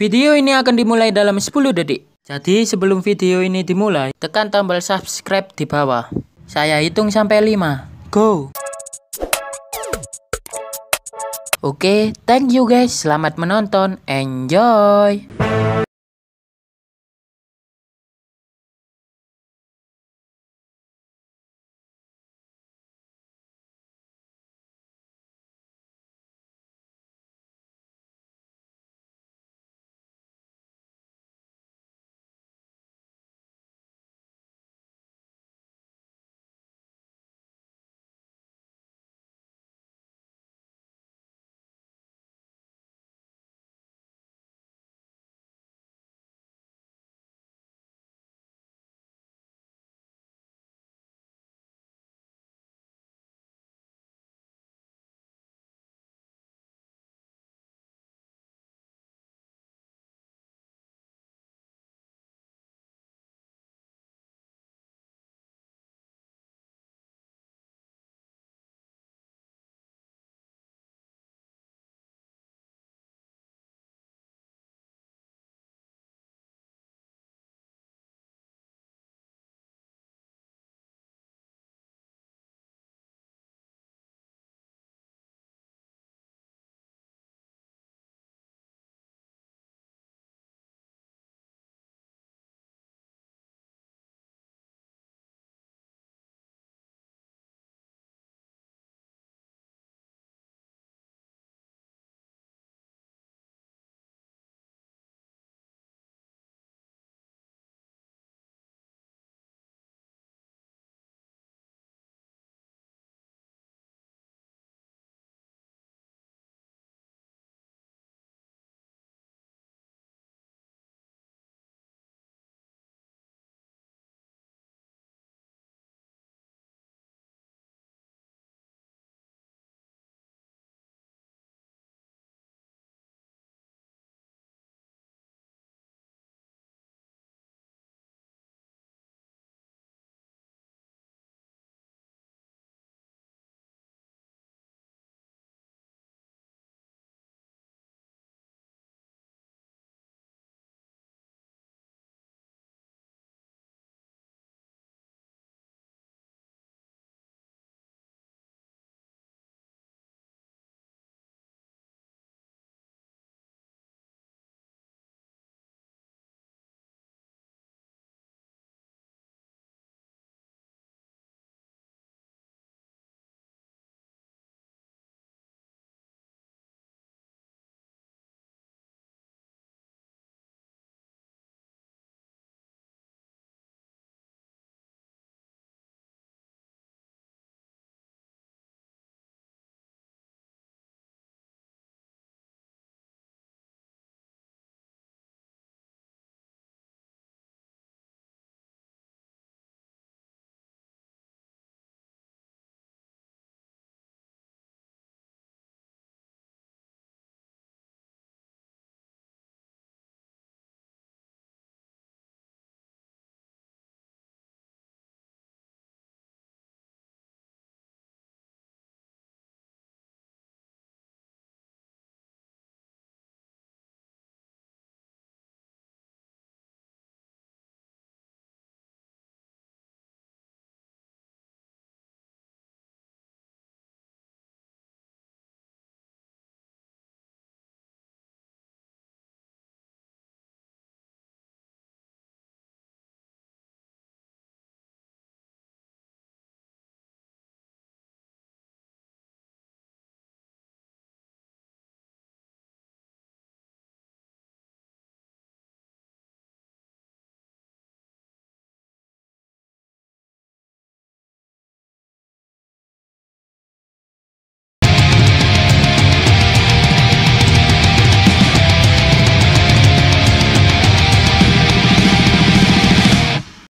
Video ini akan dimulai dalam 10 detik. Jadi sebelum video ini dimulai, tekan tombol subscribe di bawah. Saya hitung sampai 5. Go! Oke, okay, thank you guys. Selamat menonton. Enjoy!